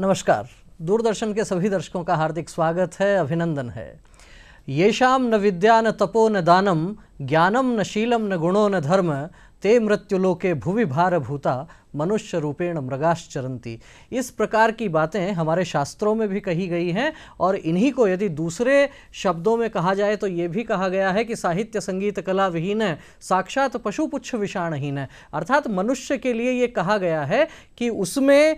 नमस्कार दूरदर्शन के सभी दर्शकों का हार्दिक स्वागत है अभिनंदन है ये शाम न विद्या न तपो न दानम ज्ञानम न शीलम न गुणो न धर्म ते मृत्युलोके भूवि भार भूता मनुष्य रूपेण मृगाश्चरंती इस प्रकार की बातें हमारे शास्त्रों में भी कही गई हैं और इन्हीं को यदि दूसरे शब्दों में कहा जाए तो ये भी कहा गया है कि साहित्य संगीत कला विहीन है साक्षात पशुपुच्छ विषाणहीन है अर्थात मनुष्य के लिए ये कहा गया है कि उसमें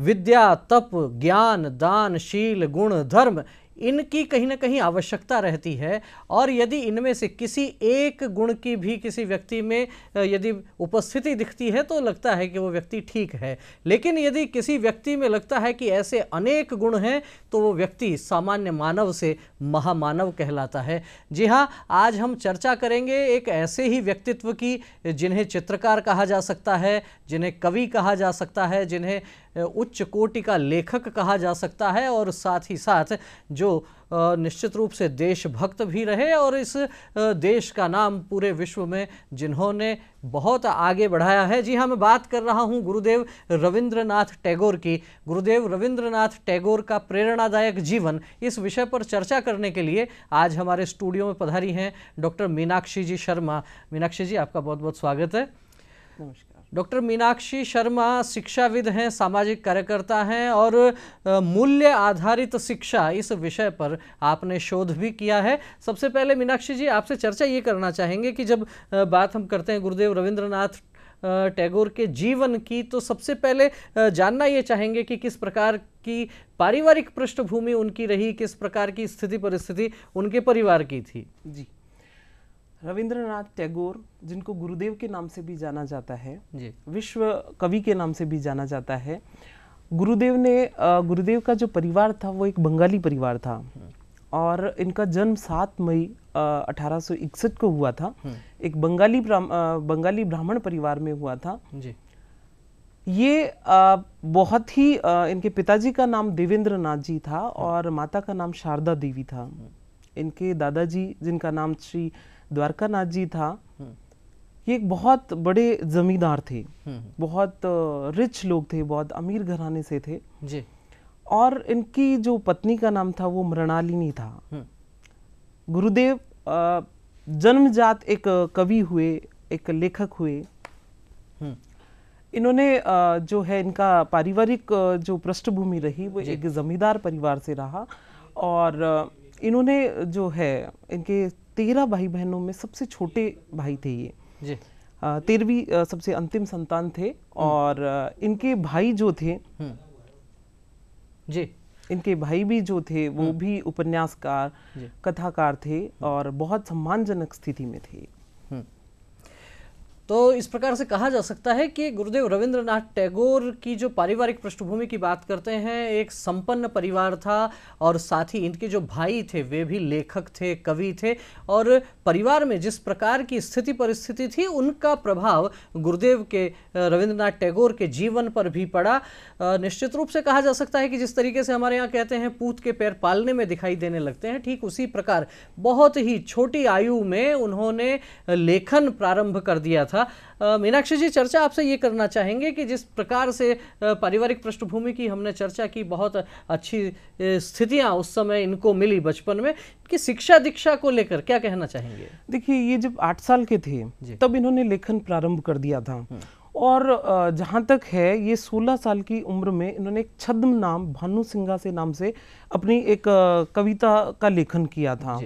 विद्या तप ज्ञान दान शील गुण धर्म इनकी कहीं ना कहीं आवश्यकता रहती है और यदि इनमें से किसी एक गुण की भी किसी व्यक्ति में यदि उपस्थिति दिखती है तो लगता है कि वो व्यक्ति ठीक है लेकिन यदि किसी व्यक्ति में लगता है कि ऐसे अनेक गुण हैं तो वो व्यक्ति सामान्य मानव से महामानव कहलाता है जी हाँ आज हम चर्चा करेंगे एक ऐसे ही व्यक्तित्व की जिन्हें चित्रकार कहा जा सकता है जिन्हें कवि कहा जा सकता है जिन्हें उच्च कोटि का लेखक कहा जा सकता है और साथ ही साथ जो निश्चित रूप से देशभक्त भी रहे और इस देश का नाम पूरे विश्व में जिन्होंने बहुत आगे बढ़ाया है जी हाँ मैं बात कर रहा हूँ गुरुदेव रविंद्रनाथ टैगोर की गुरुदेव रविंद्रनाथ टैगोर का प्रेरणादायक जीवन इस विषय पर चर्चा करने के लिए आज हमारे स्टूडियो में पधारी हैं डॉक्टर मीनाक्षी जी शर्मा मीनाक्षी जी आपका बहुत बहुत स्वागत है नमस्कार डॉक्टर मीनाक्षी शर्मा शिक्षाविद हैं सामाजिक कार्यकर्ता हैं और मूल्य आधारित शिक्षा इस विषय पर आपने शोध भी किया है सबसे पहले मीनाक्षी जी आपसे चर्चा ये करना चाहेंगे कि जब बात हम करते हैं गुरुदेव रविंद्रनाथ टैगोर के जीवन की तो सबसे पहले जानना ये चाहेंगे कि किस प्रकार की पारिवारिक पृष्ठभूमि उनकी रही किस प्रकार की स्थिति परिस्थिति उनके परिवार की थी जी रविंद्रनाथ टैगोर जिनको गुरुदेव के नाम से भी जाना जाता है जी विश्व कवि के नाम से भी जाना जाता है गुरुदेव ने गुरुदेव का जो परिवार था वो एक बंगाली परिवार था हम्म। और इनका जन्म 7 मई अठारह को हुआ था हम्म। एक बंगाली बंगाली ब्राह्मण परिवार में हुआ था जी ये आ, बहुत ही आ, इनके पिताजी का नाम देवेंद्र नाथ जी था हम्म। और माता का नाम शारदा देवी था इनके दादाजी जिनका नाम श्री द्वारकानाथ जी था हम्म। ये एक बहुत बड़े जमींदार थे हम्म। बहुत रिच लोग थे बहुत अमीर घराने से थे जी और इनकी जो पत्नी का नाम था वो मृणालिनी था हम्म। गुरुदेव जन्मजात एक कवि हुए एक लेखक हुए इन्होंने जो है इनका पारिवारिक जो पृष्ठभूमि रही वो एक जमींदार परिवार से रहा और इन्होंने जो है इनके तेरह भाई बहनों में सबसे छोटे भाई थे ये तेरहवीं सबसे अंतिम संतान थे हम्म। और इनके भाई जो थे हम्म। जी इनके भाई भी जो थे वो हम्म। भी उपन्यासकार कथाकार थे और बहुत सम्मानजनक स्थिति में थे तो इस प्रकार से कहा जा सकता है कि गुरुदेव रविंद्रनाथ टैगोर की जो पारिवारिक पृष्ठभूमि की बात करते हैं एक संपन्न परिवार था और साथ ही इनके जो भाई थे वे भी लेखक थे कवि थे और परिवार में जिस प्रकार की स्थिति परिस्थिति थी उनका प्रभाव गुरुदेव के रविंद्रनाथ टैगोर के जीवन पर भी पड़ा निश्चित रूप से कहा जा सकता है कि जिस तरीके से हमारे यहाँ कहते हैं पूत के पैर पालने में दिखाई देने लगते हैं ठीक उसी प्रकार बहुत ही छोटी आयु में उन्होंने लेखन प्रारंभ कर दिया था था मीनाक्षी जी चर्चा आपसे ये करना चाहेंगे कि जिस प्रकार से पारिवारिक पृष्ठभूमि की हमने चर्चा की बहुत अच्छी स्थितियाँ उस समय इनको मिली बचपन में कि शिक्षा दीक्षा को लेकर क्या कहना चाहेंगे देखिए ये जब आठ साल के थे तब इन्होंने लेखन प्रारंभ कर दिया था हम्म। और जहाँ तक है ये 16 साल की उम्र में इन्होंने एक छद्म नाम भानु सिंघा से नाम से अपनी एक कविता का लेखन किया था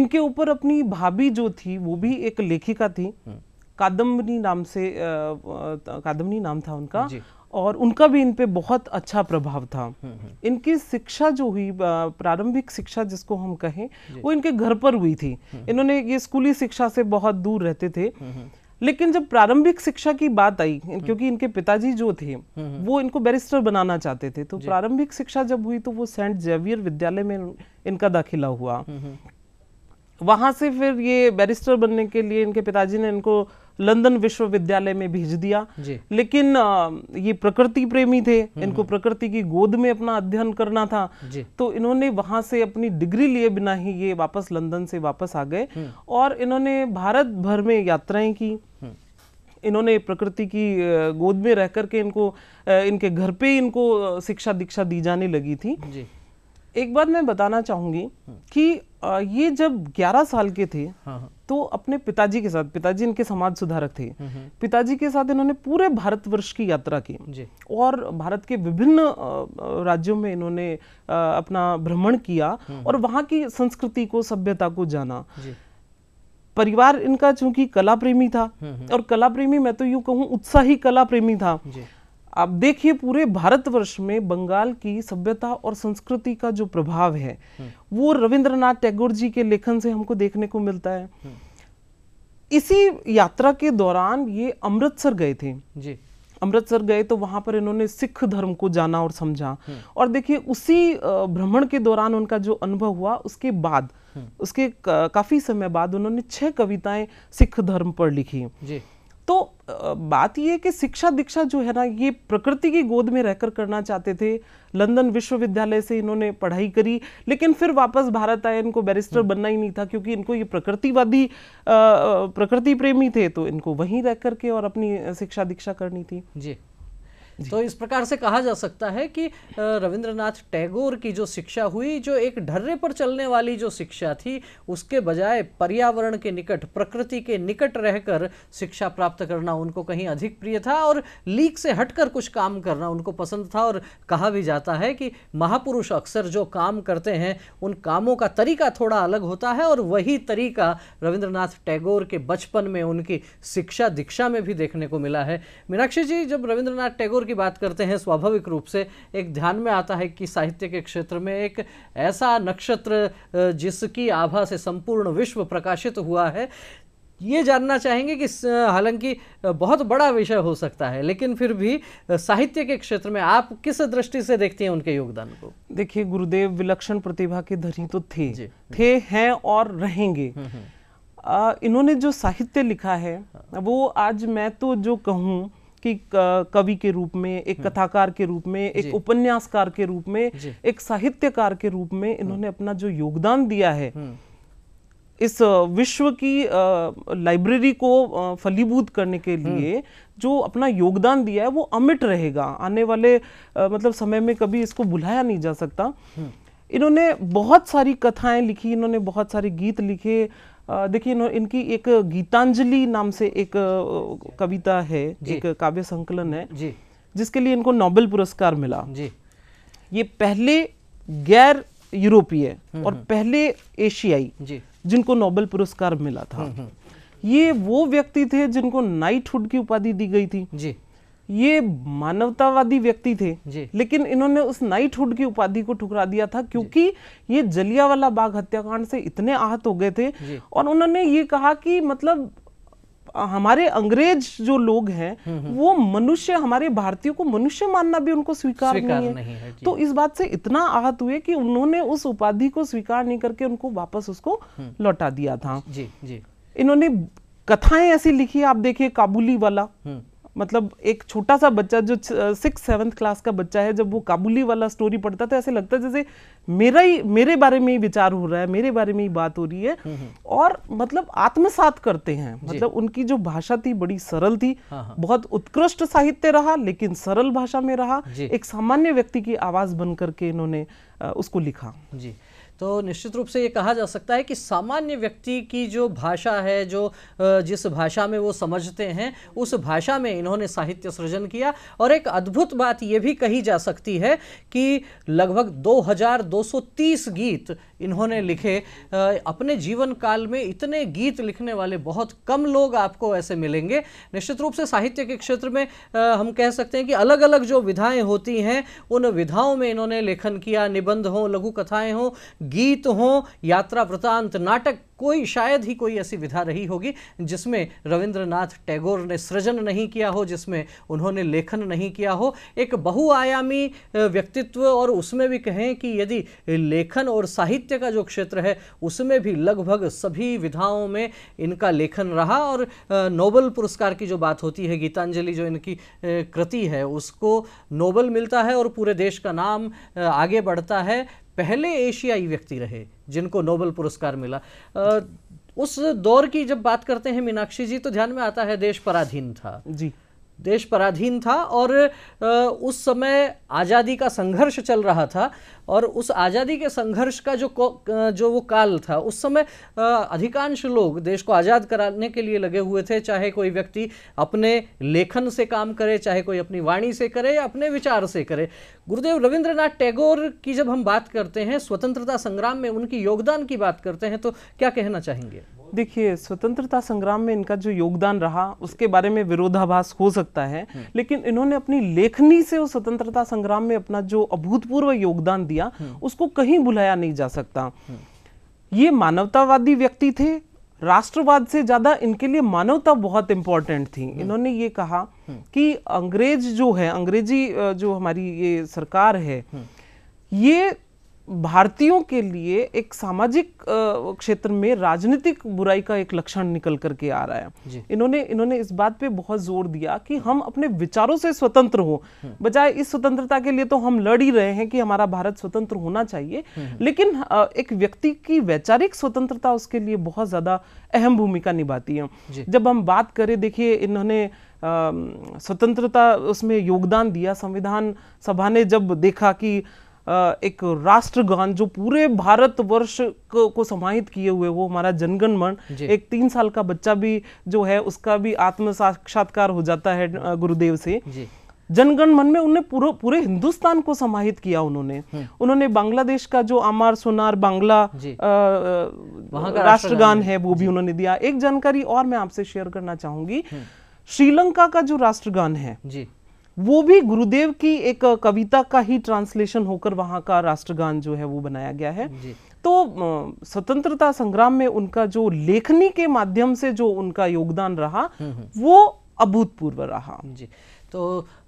इनके ऊपर अपनी भाभी जो थी वो भी एक लेखिका थी हम्म। कादम्बनी नाम से कादम्बनी नाम था उनका और उनका भी इन पे बहुत अच्छा प्रभाव था हम्म, हम्म। इनकी शिक्षा जो हुई प्रारंभिक शिक्षा जिसको हम कहें वो इनके घर पर हुई थी हम्म, इन्होंने ये स्कूली शिक्षा से बहुत दूर रहते थे लेकिन जब प्रारंभिक शिक्षा की बात आई क्योंकि इनके पिताजी जो थे वो इनको बैरिस्टर बनाना चाहते थे तो प्रारंभिक शिक्षा जब हुई तो वो सेंट जेवियर विद्यालय में इनका दाखिला हुआ वहां से फिर ये बैरिस्टर बनने के लिए इनके पिताजी ने इनको लंदन विश्वविद्यालय में भेज दिया लेकिन ये प्रकृति प्रेमी थे हम्म, इनको हम्म। प्रकृति की गोद में अपना अध्ययन करना था तो इन्होंने वहां से अपनी डिग्री लिए बिना ही ये वापस लंदन से वापस आ गए हम्म। और इन्होंने भारत भर में यात्राएं की इन्होंने प्रकृति की गोद में रह करके इनको इनके घर पे इनको शिक्षा दीक्षा दी जाने लगी थी एक बात मैं बताना चाहूंगी कि ये जब 11 साल के थे हाँ, हाँ। तो अपने पिताजी के साथ पिताजी इनके समाज सुधारक थे हम्म, हम्म। पिताजी के साथ इन्होंने पूरे भारतवर्ष की यात्रा की और भारत के विभिन्न राज्यों में इन्होंने अपना भ्रमण किया हम्म। और वहां की संस्कृति को सभ्यता को जाना परिवार इनका चूंकि कला प्रेमी था और कला प्रेमी मैं तो यू कहूं उत्साही कला प्रेमी था आप देखिए पूरे भारतवर्ष में बंगाल की सभ्यता और संस्कृति का जो प्रभाव है वो रविंद्रनाथ टैगोर जी के लेखन से हमको देखने को मिलता है इसी यात्रा के दौरान ये अमृतसर गए थे जी अमृतसर गए तो वहां पर इन्होंने सिख धर्म को जाना और समझा और देखिए उसी भ्रमण के दौरान उनका जो अनुभव हुआ उसके बाद उसके काफ़ी समय बाद उन्होंने छह कविताएं सिख धर्म पर लिखी तो बात यह है कि शिक्षा दीक्षा जो है ना ये प्रकृति की गोद में रहकर करना चाहते थे लंदन विश्वविद्यालय से इन्होंने पढ़ाई करी लेकिन फिर वापस भारत आए इनको बैरिस्टर हम्म। बनना ही नहीं था क्योंकि इनको ये प्रकृतिवादी प्रकृति प्रेमी थे तो इनको वहीं रह करके और अपनी शिक्षा दीक्षा करनी थी जी तो इस प्रकार से कहा जा सकता है कि रविंद्रनाथ टैगोर की जो शिक्षा हुई जो एक ढर्रे पर चलने वाली जो शिक्षा थी उसके बजाय पर्यावरण के निकट प्रकृति के निकट रहकर शिक्षा प्राप्त करना उनको कहीं अधिक प्रिय था और लीक से हटकर कुछ काम करना उनको पसंद था और कहा भी जाता है कि महापुरुष अक्सर जो काम करते हैं उन कामों का तरीका थोड़ा अलग होता है और वही तरीका रविंद्रनाथ टैगोर के बचपन में उनकी शिक्षा दीक्षा में भी देखने को मिला है मीनाक्षी जी जब रविंद्रनाथ टैगोर की बात करते हैं स्वाभाविक रूप से एक ध्यान में आता है कि साहित्य के क्षेत्र में एक ऐसा नक्षत्र जिसकी आभा से संपूर्ण विश्व प्रकाशित हुआ है ये जानना चाहेंगे कि हालांकि बहुत बड़ा विषय हो सकता है लेकिन फिर भी साहित्य के क्षेत्र में आप किस दृष्टि से देखते हैं उनके योगदान को देखिए गुरुदेव विलक्षण प्रतिभा के धनी तो थे थे हैं और रहेंगे आ, हम्म, हम्म। इन्होंने जो साहित्य लिखा है हाँ। वो आज मैं तो जो कहूँ कि कवि के रूप में एक हम्म। कथाकार के रूप में एक उपन्यासकार के रूप में एक साहित्यकार के रूप में इन्होंने हम्म। अपना जो योगदान दिया है हम्म। इस विश्व की लाइब्रेरी को फलीभूत करने के लिए जो अपना योगदान दिया है वो अमिट रहेगा आने वाले मतलब समय में कभी इसको भुलाया नहीं जा सकता इन्होंने बहुत सारी कथाएं लिखी इन्होंने बहुत सारे गीत लिखे देखिए इनकी एक गीतांजलि नाम से एक कविता है एक काव्य संकलन है जी जिसके लिए इनको नोबेल पुरस्कार मिला जी ये पहले गैर यूरोपीय हम्म, और हम्म। पहले एशियाई जिनको नोबेल पुरस्कार मिला था हम्म, ये वो व्यक्ति थे जिनको नाइटहुड की उपाधि दी गई थी जी ये मानवतावादी व्यक्ति थे लेकिन इन्होंने उस नाइटहुड की उपाधि को ठुकरा दिया था क्योंकि ये जलियावाला बाग हत्याकांड से इतने आहत हो गए थे और उन्होंने ये कहा कि मतलब हमारे अंग्रेज जो लोग हैं हम्म, हम्म। वो मनुष्य हमारे भारतीयों को मनुष्य मानना भी उनको स्वीकार, नहीं है, नहीं है तो इस बात से इतना आहत हुए कि उन्होंने उस उपाधि को स्वीकार नहीं करके उनको वापस उसको हम्म। लौटा दिया था जी जी इन्होंने कथाएं ऐसी लिखी आप देखिए काबुली वाला मतलब एक छोटा सा बच्चा जो सिक्स सेवन्थ क्लास का बच्चा है जब वो काबुली वाला स्टोरी पढ़ता तो ऐसे लगता है जैसे मेरा ही मेरे बारे में ही विचार हो रहा है मेरे बारे में ही बात हो रही है हम्म, हम्म। और मतलब आत्मसात करते हैं मतलब उनकी जो भाषा थी बड़ी सरल थी हाँ, हाँ। बहुत उत्कृष्ट साहित्य रहा लेकिन सरल भाषा में रहा एक सामान्य व्यक्ति की आवाज़ बन करके इन्होंने उसको लिखा जी तो निश्चित रूप से ये कहा जा सकता है कि सामान्य व्यक्ति की जो भाषा है जो जिस भाषा में वो समझते हैं उस भाषा में इन्होंने साहित्य सृजन किया और एक अद्भुत बात ये भी कही जा सकती है कि लगभग 2230 गीत इन्होंने लिखे अपने जीवन काल में इतने गीत लिखने वाले बहुत कम लोग आपको ऐसे मिलेंगे निश्चित रूप से साहित्य के क्षेत्र में हम कह सकते हैं कि अलग अलग जो विधाएँ होती हैं उन विधाओं में इन्होंने लेखन किया निबंध हों लघु कथाएँ हों गीत हों यात्रा वृतांत नाटक कोई शायद ही कोई ऐसी विधा रही होगी जिसमें रविंद्रनाथ टैगोर ने सृजन नहीं किया हो जिसमें उन्होंने लेखन नहीं किया हो एक बहुआयामी व्यक्तित्व और उसमें भी कहें कि यदि लेखन और साहित्य का जो क्षेत्र है उसमें भी लगभग सभी विधाओं में इनका लेखन रहा और नोबल पुरस्कार की जो बात होती है गीतांजलि जो इनकी कृति है उसको नोबल मिलता है और पूरे देश का नाम आगे बढ़ता है पहले एशियाई व्यक्ति रहे जिनको नोबेल पुरस्कार मिला आ, उस दौर की जब बात करते हैं मीनाक्षी जी तो ध्यान में आता है देश पराधीन था जी देश पराधीन था और उस समय आज़ादी का संघर्ष चल रहा था और उस आज़ादी के संघर्ष का जो जो वो काल था उस समय अधिकांश लोग देश को आज़ाद कराने के लिए लगे हुए थे चाहे कोई व्यक्ति अपने लेखन से काम करे चाहे कोई अपनी वाणी से करे या अपने विचार से करे गुरुदेव रविंद्रनाथ टैगोर की जब हम बात करते हैं स्वतंत्रता संग्राम में उनकी योगदान की बात करते हैं तो क्या कहना चाहेंगे देखिए स्वतंत्रता संग्राम में इनका जो योगदान रहा उसके बारे में विरोधाभास हो सकता है हम्म। लेकिन इन्होंने अपनी लेखनी से उस स्वतंत्रता संग्राम में अपना जो अभूतपूर्व योगदान दिया हम्म। उसको कहीं भुलाया नहीं जा सकता हम्म। ये मानवतावादी व्यक्ति थे राष्ट्रवाद से ज़्यादा इनके लिए मानवता बहुत इंपॉर्टेंट थी इन्होंने ये कहा कि अंग्रेज जो है अंग्रेजी जो हमारी ये सरकार है ये भारतीयों के लिए एक सामाजिक क्षेत्र में राजनीतिक बुराई का एक लक्षण निकल करके आ रहा है इन्होंने इन्होंने इस बात पे बहुत जोर दिया कि हम अपने विचारों से स्वतंत्र हो बजाय इस स्वतंत्रता के लिए तो हम लड़ ही रहे हैं कि हमारा भारत स्वतंत्र होना चाहिए हम्म, हम्म। लेकिन एक व्यक्ति की वैचारिक स्वतंत्रता उसके लिए बहुत ज़्यादा अहम भूमिका निभाती है जब हम बात करें देखिए इन्होंने स्वतंत्रता उसमें योगदान दिया संविधान सभा ने जब देखा कि एक राष्ट्रगान जो पूरे भारतवर्ष को, को समाहित किए हुए वो हमारा जनगण मन एक तीन साल का बच्चा भी जो है उसका भी आत्म साक्षात्कार हो जाता है गुरुदेव से जनगण मन में उन्हें पूरे पूरे हिंदुस्तान को समाहित किया उन्होंने उन्होंने बांग्लादेश का जो आमार सोनार बांग्ला राष्ट्रगान है वो भी उन्होंने दिया एक जानकारी और मैं आपसे शेयर करना चाहूंगी श्रीलंका का जो राष्ट्रगान है जी वो भी गुरुदेव की एक कविता का ही ट्रांसलेशन होकर वहाँ का राष्ट्रगान जो है वो बनाया गया है तो स्वतंत्रता संग्राम में उनका जो लेखनी के माध्यम से जो उनका योगदान रहा हम्म, हम्म। वो अभूतपूर्व रहा जी तो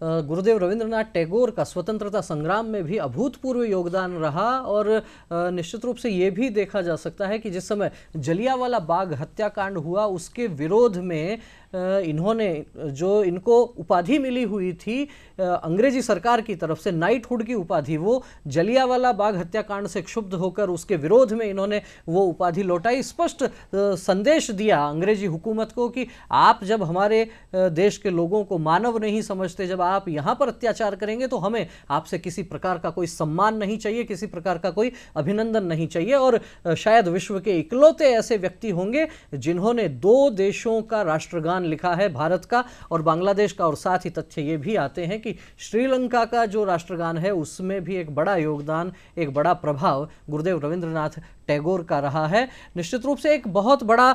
गुरुदेव रविंद्रनाथ टैगोर का स्वतंत्रता संग्राम में भी अभूतपूर्व योगदान रहा और निश्चित रूप से ये भी देखा जा सकता है कि जिस समय जलियावाला बाग हत्याकांड हुआ उसके विरोध में इन्होंने जो इनको उपाधि मिली हुई थी अंग्रेजी सरकार की तरफ से नाइटहुड की उपाधि वो जलियावाला बाग हत्याकांड से क्षुब्ध होकर उसके विरोध में इन्होंने वो उपाधि लौटाई स्पष्ट संदेश दिया अंग्रेजी हुकूमत को कि आप जब हमारे देश के लोगों को मानव नहीं समझते जब आप यहाँ पर अत्याचार करेंगे तो हमें आपसे किसी प्रकार का कोई सम्मान नहीं चाहिए किसी प्रकार का कोई अभिनंदन नहीं चाहिए और शायद विश्व के इकलौते ऐसे व्यक्ति होंगे जिन्होंने दो देशों का राष्ट्रगान संविधान लिखा है भारत का और बांग्लादेश का और साथ ही तथ्य ये भी आते हैं कि श्रीलंका का जो राष्ट्रगान है उसमें भी एक बड़ा योगदान एक बड़ा प्रभाव गुरुदेव रविंद्रनाथ टैगोर का रहा है निश्चित रूप से एक बहुत बड़ा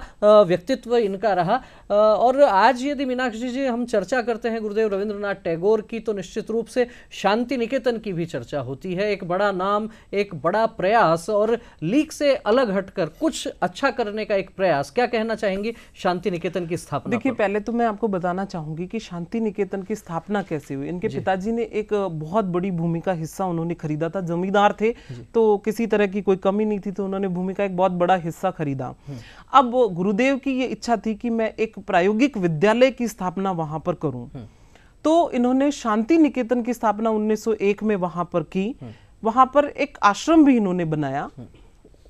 व्यक्तित्व इनका रहा और आज यदि मीनाक्षी जी हम चर्चा करते हैं गुरुदेव रविंद्रनाथ टैगोर की तो निश्चित रूप से शांति निकेतन की भी चर्चा होती है एक बड़ा नाम एक बड़ा प्रयास और लीक से अलग हटकर कुछ अच्छा करने का एक प्रयास क्या कहना चाहेंगे शांति निकेतन की स्थापना देखिए पहले तो मैं आपको बताना चाहूंगी कि शांति निकेतन की स्थापना कैसे हुई इनके पिताजी ने एक बहुत बड़ी भूमि का हिस्सा उन्होंने खरीदा था जमींदार थे तो किसी तरह की कोई कमी नहीं थी तो उन्होंने भूमि का एक बहुत बड़ा हिस्सा खरीदा हम्म। अब गुरुदेव की ये इच्छा थी कि मैं एक प्रायोगिक विद्यालय की स्थापना वहां पर करूं हम्म। तो इन्होंने शांति निकेतन की स्थापना उन्नीस में वहां पर की हम्म। वहां पर एक आश्रम भी इन्होंने बनाया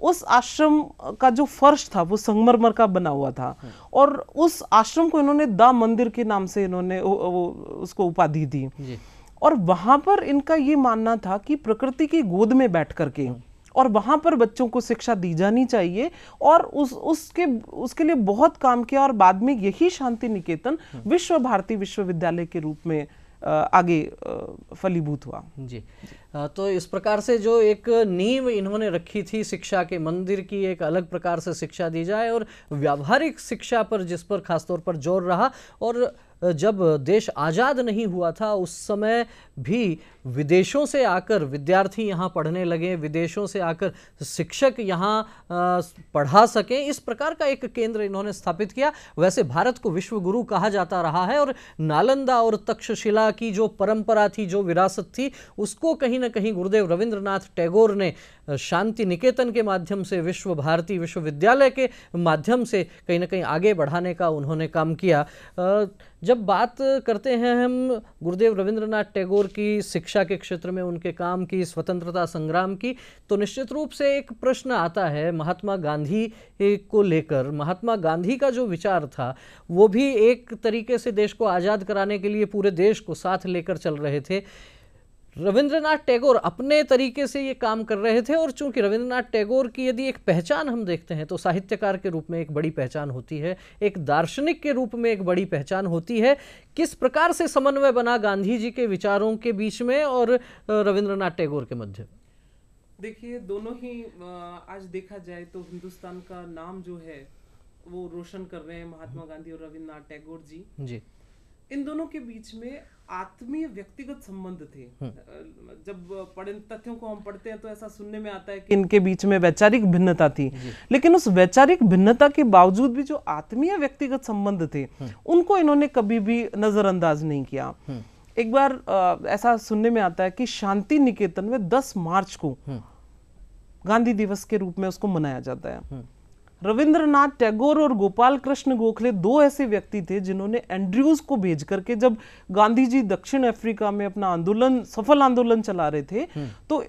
उस आश्रम का जो फर्श था वो संगमरमर का बना हुआ था और उस आश्रम को इन्होंने द मंदिर के नाम से इन्होंने वो उसको उपाधि दी और वहां पर इनका ये मानना था कि प्रकृति की गोद में बैठ करके और वहां पर बच्चों को शिक्षा दी जानी चाहिए और उस उसके उसके लिए बहुत काम किया और बाद में यही शांति निकेतन हम्म। विश्व भारती विश्वविद्यालय के रूप में आगे फलीभूत हुआ जी तो इस प्रकार से जो एक नींव इन्होंने रखी थी शिक्षा के मंदिर की एक अलग प्रकार से शिक्षा दी जाए और व्यावहारिक शिक्षा पर जिस पर खासतौर पर जोर रहा और जब देश आज़ाद नहीं हुआ था उस समय भी विदेशों से आकर विद्यार्थी यहाँ पढ़ने लगे विदेशों से आकर शिक्षक यहाँ पढ़ा सकें इस प्रकार का एक केंद्र इन्होंने स्थापित किया वैसे भारत को विश्व गुरु कहा जाता रहा है और नालंदा और तक्षशिला की जो परंपरा थी जो विरासत थी उसको कहीं ना कहीं गुरुदेव रविंद्रनाथ टैगोर ने शांति निकेतन के माध्यम से विश्व भारती विश्वविद्यालय के माध्यम से कहीं ना कहीं आगे बढ़ाने का उन्होंने काम किया जब बात करते हैं हम गुरुदेव रविंद्रनाथ टैगोर की शिक्षा के क्षेत्र में उनके काम की स्वतंत्रता संग्राम की तो निश्चित रूप से एक प्रश्न आता है महात्मा गांधी को लेकर महात्मा गांधी का जो विचार था वो भी एक तरीके से देश को आज़ाद कराने के लिए पूरे देश को साथ लेकर चल रहे थे रविंद्रनाथ टैगोर अपने तरीके से ये काम कर रहे थे और चूंकि रविंद्रनाथ टैगोर की यदि एक पहचान हम देखते हैं तो साहित्यकार के रूप में एक बड़ी पहचान होती है एक दार्शनिक के रूप में एक बड़ी पहचान होती है किस प्रकार से समन्वय बना गांधी जी के विचारों के बीच में और रविंद्रनाथ टैगोर के मध्य देखिए दोनों ही आज देखा जाए तो हिंदुस्तान का नाम जो है वो रोशन कर रहे हैं महात्मा गांधी और रविन्द्रनाथ टैगोर जी जी इन दोनों के बीच में आत्मीय व्यक्तिगत संबंध थे हम्म। जब पढ़े तथ्यों को हम पढ़ते हैं तो ऐसा सुनने में आता है कि इनके बीच में वैचारिक भिन्नता थी लेकिन उस वैचारिक भिन्नता के बावजूद भी जो आत्मीय व्यक्तिगत संबंध थे हम्म। उनको इन्होंने कभी भी नजरअंदाज नहीं किया हम्म। एक बार ऐसा सुनने में आता है कि शांति निकेतन में 10 मार्च को गांधी दिवस के रूप में उसको मनाया जाता है रविंद्रनाथ टैगोर और गोपाल कृष्ण गोखले दो ऐसे व्यक्ति थे जिन्होंने एंड्रयूज को भेज करके जब गांधी जी दक्षिण अफ्रीका में अपना आंदोलन सफल आंदोलन चला रहे थे हम्म। तो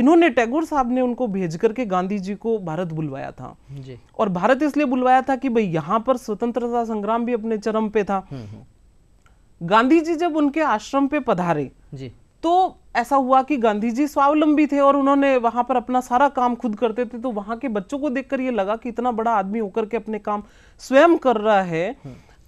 इन्होंने टैगोर साहब ने उनको भेज करके गांधी जी को भारत बुलवाया था जी। और भारत इसलिए बुलवाया था कि भाई यहां पर स्वतंत्रता संग्राम भी अपने चरम पे था हम्म, हम्म। गांधी जी जब उनके आश्रम पे पधारे जी। तो ऐसा हुआ कि गांधी जी स्वावलंबी थे और उन्होंने वहां पर अपना सारा काम खुद करते थे तो वहां के बच्चों को देखकर ये लगा कि इतना बड़ा आदमी होकर के अपने काम स्वयं कर रहा है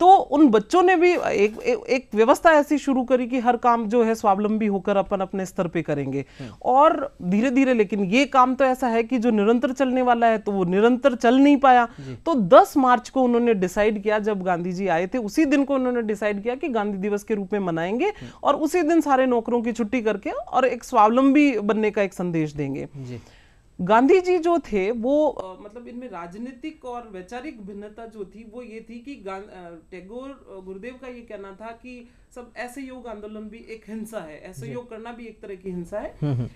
तो उन बच्चों ने भी एक एक व्यवस्था ऐसी शुरू करी कि हर काम जो है स्वावलंबी होकर अपन अपने स्तर पे करेंगे हम्म। और धीरे धीरे लेकिन ये काम तो ऐसा है कि जो निरंतर चलने वाला है तो वो निरंतर चल नहीं पाया तो 10 मार्च को उन्होंने डिसाइड किया जब गांधी जी आए थे उसी दिन को उन्होंने डिसाइड किया कि गांधी दिवस के रूप में मनाएंगे हम्म। और उसी दिन सारे नौकरों की छुट्टी करके और एक स्वावलंबी बनने का एक संदेश देंगे गांधी जी जो थे वो आ, मतलब इनमें राजनीतिक और वैचारिक भिन्नता जो थी वो ये थी कि टैगोर गुरुदेव का ये कहना था कि सब ऐसे योग आंदोलन भी एक हिंसा है ऐसे योग करना भी एक तरह की हिंसा है हम्म, हम्म।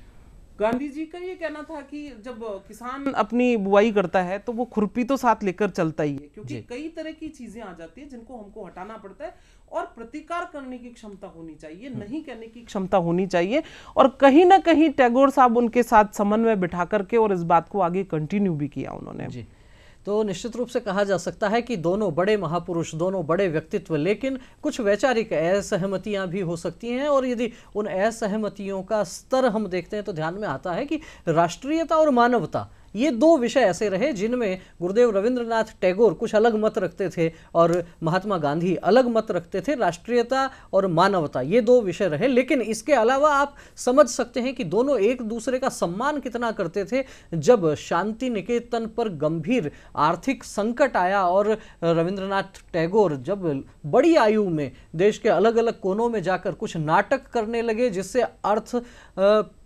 गांधी जी का ये कहना था कि जब किसान अपनी बुआई करता है तो वो खुरपी तो साथ लेकर चलता ही है क्योंकि कई तरह की चीजें आ जाती है जिनको हमको हटाना पड़ता है और प्रतिकार करने की क्षमता होनी चाहिए हम्म। नहीं करने की क्षमता होनी चाहिए और कहीं ना कहीं टैगोर साहब उनके साथ समन्वय बिठा करके और इस बात को आगे कंटिन्यू भी किया उन्होंने तो निश्चित रूप से कहा जा सकता है कि दोनों बड़े महापुरुष दोनों बड़े व्यक्तित्व लेकिन कुछ वैचारिक असहमतियाँ भी हो सकती हैं और यदि उन असहमतियों का स्तर हम देखते हैं तो ध्यान में आता है कि राष्ट्रीयता और मानवता ये दो विषय ऐसे रहे जिनमें गुरुदेव रविंद्रनाथ टैगोर कुछ अलग मत रखते थे और महात्मा गांधी अलग मत रखते थे राष्ट्रीयता और मानवता ये दो विषय रहे लेकिन इसके अलावा आप समझ सकते हैं कि दोनों एक दूसरे का सम्मान कितना करते थे जब शांति निकेतन पर गंभीर आर्थिक संकट आया और रविंद्रनाथ टैगोर जब बड़ी आयु में देश के अलग अलग कोनों में जाकर कुछ नाटक करने लगे जिससे अर्थ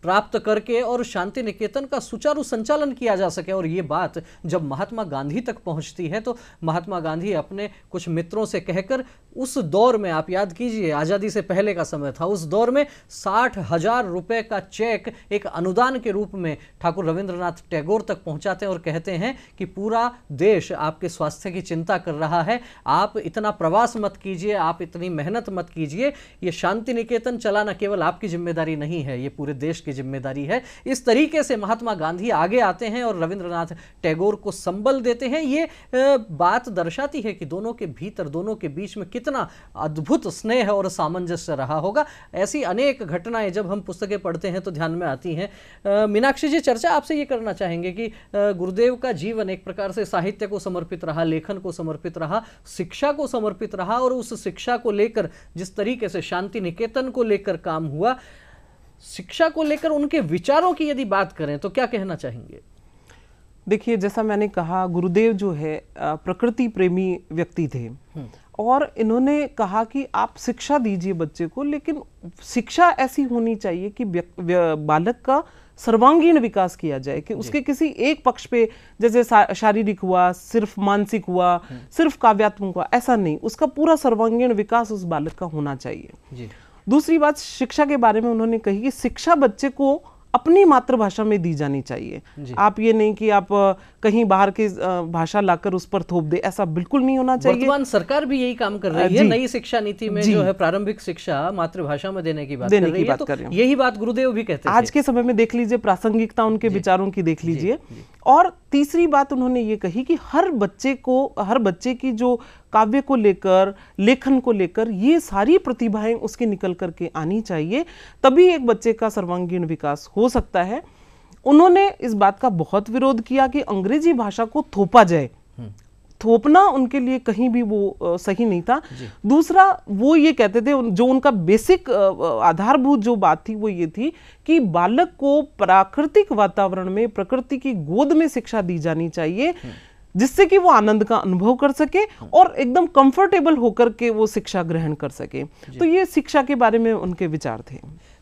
प्राप्त करके और शांति निकेतन का सुचारू संचालन किया जा सके और ये बात जब महात्मा गांधी तक पहुंचती है तो महात्मा गांधी अपने कुछ मित्रों से कहकर उस दौर में आप याद कीजिए आज़ादी से पहले का समय था उस दौर में साठ हजार रुपये का चेक एक अनुदान के रूप में ठाकुर रविंद्रनाथ टैगोर तक पहुंचाते हैं और कहते हैं कि पूरा देश आपके स्वास्थ्य की चिंता कर रहा है आप इतना प्रवास मत कीजिए आप इतनी मेहनत मत कीजिए ये शांति निकेतन चलाना केवल आपकी जिम्मेदारी नहीं है ये पूरे देश की की जिम्मेदारी है इस तरीके से महात्मा गांधी आगे आते हैं और रविंद्रनाथ टैगोर को संबल देते हैं ये बात दर्शाती है कि दोनों के भीतर दोनों के बीच में कितना अद्भुत स्नेह और सामंजस्य रहा होगा ऐसी अनेक घटनाएं जब हम पुस्तकें पढ़ते हैं तो ध्यान में आती हैं मीनाक्षी जी चर्चा आपसे ये करना चाहेंगे कि गुरुदेव का जीवन एक प्रकार से साहित्य को समर्पित रहा लेखन को समर्पित रहा शिक्षा को समर्पित रहा और उस शिक्षा को लेकर जिस तरीके से शांति निकेतन को लेकर काम हुआ शिक्षा को लेकर उनके विचारों की यदि बात करें तो क्या कहना चाहेंगे देखिए जैसा मैंने कहा गुरुदेव जो है प्रकृति प्रेमी व्यक्ति थे हम्म। और इन्होंने कहा कि आप शिक्षा दीजिए बच्चे को लेकिन शिक्षा ऐसी होनी चाहिए कि बालक का सर्वांगीण विकास किया जाए कि उसके किसी एक पक्ष पे जैसे शारीरिक हुआ सिर्फ मानसिक हुआ हम्म। सिर्फ काव्यात्मक हुआ ऐसा नहीं उसका पूरा सर्वांगीण विकास उस बालक का होना चाहिए दूसरी बात शिक्षा के बारे में उन्होंने कही कि शिक्षा बच्चे को अपनी मातृभाषा में दी जानी चाहिए आप ये नहीं कि आप कहीं बाहर की भाषा लाकर उस पर थोप दे ऐसा बिल्कुल नहीं होना चाहिए वर्तमान सरकार भी यही काम कर रही है नई शिक्षा नीति में जो है प्रारंभिक शिक्षा मातृभाषा में देने की बात देने कर रही की बात है, तो यही बात गुरुदेव भी कहते हैं आज के समय में देख लीजिए प्रासंगिकता उनके विचारों की देख लीजिए और तीसरी बात उन्होंने ये कही कि हर बच्चे को हर बच्चे की जो काव्य को लेकर लेखन को लेकर ये सारी प्रतिभाएं उसके निकल करके आनी चाहिए तभी एक बच्चे का सर्वांगीण विकास हो सकता है उन्होंने इस बात का बहुत विरोध किया कि अंग्रेजी भाषा को थोपा जाए हम्म। थोपना उनके लिए कहीं भी वो सही नहीं था दूसरा वो ये कहते थे जो उनका बेसिक आधारभूत जो बात थी वो ये थी कि बालक को प्राकृतिक वातावरण में प्रकृति की गोद में शिक्षा दी जानी चाहिए हम्म। जिससे कि वो आनंद का अनुभव कर सके हम्म। और एकदम कंफर्टेबल होकर के वो शिक्षा ग्रहण कर सके तो ये शिक्षा के बारे में उनके विचार थे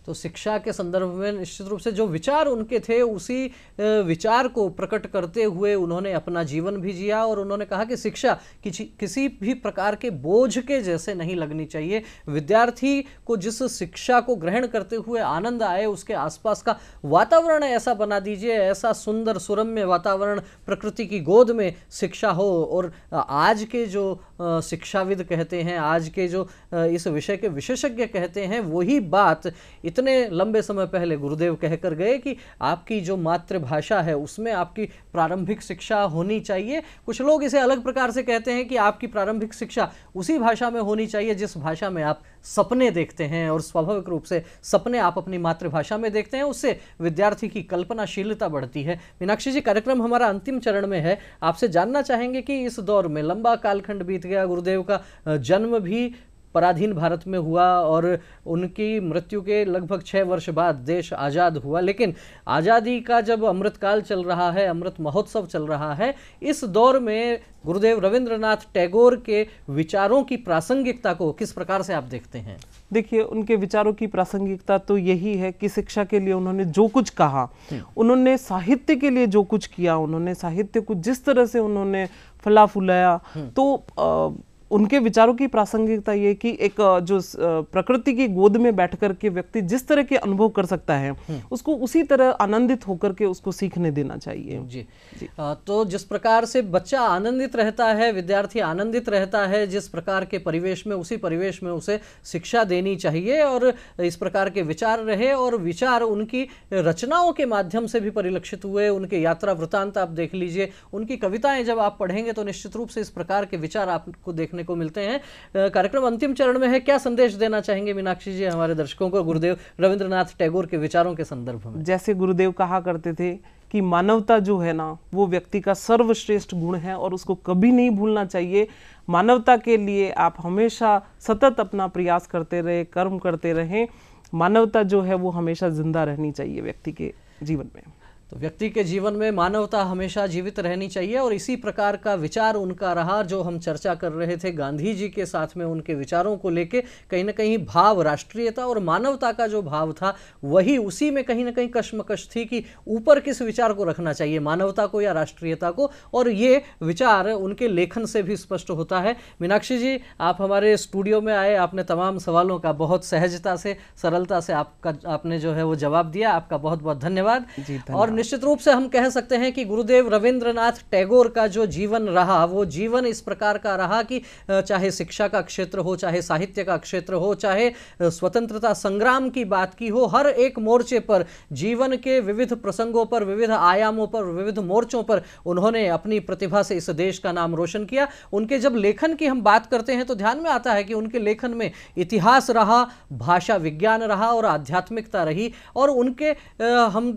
तो शिक्षा के संदर्भ में निश्चित रूप से जो विचार उनके थे उसी विचार को प्रकट करते हुए उन्होंने अपना जीवन भी जिया और उन्होंने कहा कि शिक्षा किसी किसी भी प्रकार के बोझ के जैसे नहीं लगनी चाहिए विद्यार्थी को जिस शिक्षा को ग्रहण करते हुए आनंद आए उसके आसपास का वातावरण ऐसा बना दीजिए ऐसा सुंदर सुरम्य वातावरण प्रकृति की गोद में शिक्षा हो और आज के जो शिक्षाविद कहते हैं आज के जो इस विषय के विशेषज्ञ कहते हैं वही बात इतने इतने लंबे समय पहले गुरुदेव कहकर गए कि आपकी जो मातृभाषा है उसमें आपकी प्रारंभिक शिक्षा होनी चाहिए कुछ लोग इसे अलग प्रकार से कहते हैं कि आपकी प्रारंभिक शिक्षा उसी भाषा में होनी चाहिए जिस भाषा में आप सपने देखते हैं और स्वाभाविक रूप से सपने आप अपनी मातृभाषा में देखते हैं उससे विद्यार्थी की कल्पनाशीलता बढ़ती है मीनाक्षी जी कार्यक्रम हमारा अंतिम चरण में है आपसे जानना चाहेंगे कि इस दौर में लंबा कालखंड बीत गया गुरुदेव का जन्म भी पराधीन भारत में हुआ और उनकी मृत्यु के लगभग छः वर्ष बाद देश आज़ाद हुआ लेकिन आज़ादी का जब अमृतकाल चल रहा है अमृत महोत्सव चल रहा है इस दौर में गुरुदेव रविंद्रनाथ टैगोर के विचारों की प्रासंगिकता को किस प्रकार से आप देखते हैं देखिए उनके विचारों की प्रासंगिकता तो यही है कि शिक्षा के लिए उन्होंने जो कुछ कहा हम्म। उन्होंने साहित्य के लिए जो कुछ किया उन्होंने साहित्य को जिस तरह से उन्होंने फला फुलाया हम्म। तो आ, उनके विचारों की प्रासंगिकता ये कि एक जो प्रकृति की गोद में बैठ कर के व्यक्ति जिस तरह के अनुभव कर सकता है हम्म। उसको उसी तरह आनंदित होकर के उसको सीखने देना चाहिए जी, जी। आ, तो जिस प्रकार से बच्चा आनंदित रहता है विद्यार्थी आनंदित रहता है जिस प्रकार के परिवेश में उसी परिवेश में उसे शिक्षा देनी चाहिए और इस प्रकार के विचार रहे और विचार उनकी रचनाओं के माध्यम से भी परिलक्षित हुए उनके यात्रा वृतांत आप देख लीजिए उनकी कविताएं जब आप पढ़ेंगे तो निश्चित रूप से इस प्रकार के विचार आपको देखने देखने को मिलते हैं कार्यक्रम अंतिम चरण में है क्या संदेश देना चाहेंगे मीनाक्षी जी हमारे दर्शकों को गुरुदेव रविंद्रनाथ टैगोर के विचारों के संदर्भ में जैसे गुरुदेव कहा करते थे कि मानवता जो है ना वो व्यक्ति का सर्वश्रेष्ठ गुण है और उसको कभी नहीं भूलना चाहिए मानवता के लिए आप हमेशा सतत अपना प्रयास करते रहे कर्म करते रहें मानवता जो है वो हमेशा जिंदा रहनी चाहिए व्यक्ति के जीवन में तो व्यक्ति के जीवन में मानवता हमेशा जीवित रहनी चाहिए और इसी प्रकार का विचार उनका रहा जो हम चर्चा कर रहे थे गांधी जी के साथ में उनके विचारों को लेके कहीं ना कहीं भाव राष्ट्रीयता और मानवता का जो भाव था वही उसी में कहीं ना कहीं कश्मकश थी कि ऊपर किस विचार को रखना चाहिए मानवता को या राष्ट्रीयता को और ये विचार उनके लेखन से भी स्पष्ट होता है मीनाक्षी जी आप हमारे स्टूडियो में आए आपने तमाम सवालों का बहुत सहजता से सरलता से आपका आपने जो है वो जवाब दिया आपका बहुत बहुत धन्यवाद और निश्चित रूप से हम कह सकते हैं कि गुरुदेव रविंद्रनाथ टैगोर का जो जीवन रहा वो जीवन इस प्रकार का रहा कि चाहे शिक्षा का क्षेत्र हो चाहे साहित्य का क्षेत्र हो चाहे स्वतंत्रता संग्राम की बात की हो हर एक मोर्चे पर जीवन के विविध प्रसंगों पर विविध आयामों पर विविध मोर्चों पर उन्होंने अपनी प्रतिभा से इस देश का नाम रोशन किया उनके जब लेखन की हम बात करते हैं तो ध्यान में आता है कि उनके लेखन में इतिहास रहा भाषा विज्ञान रहा और आध्यात्मिकता रही और उनके हम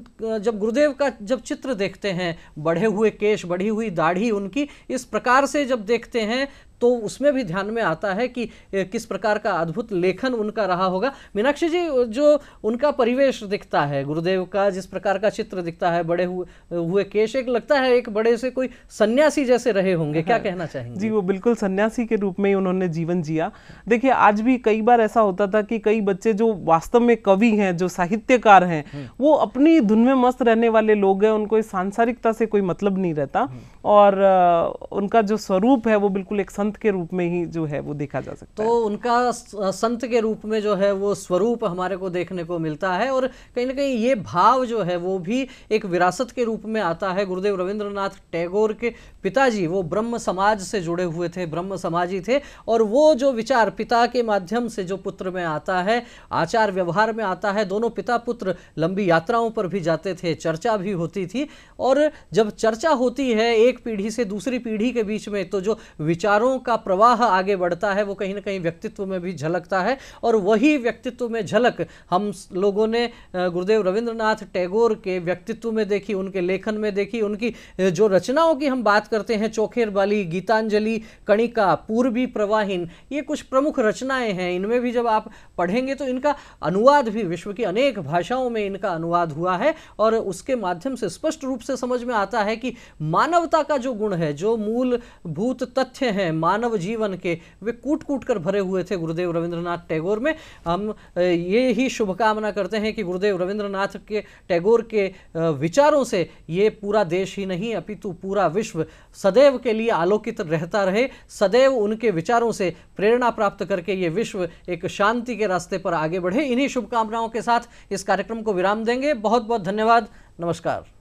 जब गुरुदेव का जब चित्र देखते हैं बढ़े हुए केश बढ़ी हुई दाढ़ी उनकी इस प्रकार से जब देखते हैं तो उसमें भी ध्यान में आता है कि किस प्रकार का अद्भुत लेखन उनका रहा होगा मीनाक्षी जी जो उनका परिवेश दिखता है गुरुदेव का जिस प्रकार का चित्र दिखता है बड़े हुए हुए केश एक लगता है एक बड़े से कोई सन्यासी जैसे रहे होंगे क्या हाँ। कहना चाहेंगे जी वो बिल्कुल सन्यासी के रूप में ही उन्होंने जीवन जिया देखिए आज भी कई बार ऐसा होता था कि कई बच्चे जो वास्तव में कवि हैं जो साहित्यकार हैं हम्म। वो अपनी धुन में मस्त रहने वाले लोग हैं उनको सांसारिकता से कोई मतलब नहीं रहता हम्म। और उनका जो स्वरूप है वो बिल्कुल एक संत संत के रूप में ही जो है वो देखा जा सकता तो है तो उनका संत के रूप में जो है वो स्वरूप हमारे को देखने को मिलता है और कहीं ना कहीं ये भाव जो है वो भी एक विरासत के रूप में आता है गुरुदेव रविंद्रनाथ टैगोर के पिताजी वो ब्रह्म समाज से जुड़े हुए थे ब्रह्म समाजी थे और वो जो विचार पिता के माध्यम से जो पुत्र में आता है आचार व्यवहार में आता है दोनों पिता पुत्र लंबी यात्राओं पर भी जाते थे चर्चा भी होती थी और जब चर्चा होती है एक पीढ़ी से दूसरी पीढ़ी के बीच में तो जो विचारों विचारों का प्रवाह आगे बढ़ता है वो कहीं ना कहीं व्यक्तित्व में भी झलकता है और वही व्यक्तित्व में झलक हम लोगों ने गुरुदेव रविंद्रनाथ टैगोर के व्यक्तित्व में देखी उनके लेखन में देखी उनकी जो रचनाओं की हम बात करते हैं चौखेर बाली गीतांजलि कणिका पूर्वी प्रवाहिन ये कुछ प्रमुख रचनाएं हैं इनमें भी जब आप पढ़ेंगे तो इनका अनुवाद भी विश्व की अनेक भाषाओं में इनका अनुवाद हुआ है और उसके माध्यम से स्पष्ट रूप से समझ में आता है कि मानवता का जो गुण है जो मूलभूत तथ्य हैं मानव जीवन के वे कूट कूट कर भरे हुए थे गुरुदेव रविंद्रनाथ टैगोर में हम ये ही शुभकामना करते हैं कि गुरुदेव रविंद्रनाथ के टैगोर के विचारों से ये पूरा देश ही नहीं अपितु पूरा विश्व सदैव के लिए आलोकित रहता रहे सदैव उनके विचारों से प्रेरणा प्राप्त करके ये विश्व एक शांति के रास्ते पर आगे बढ़े इन्हीं शुभकामनाओं के साथ इस कार्यक्रम को विराम देंगे बहुत बहुत धन्यवाद नमस्कार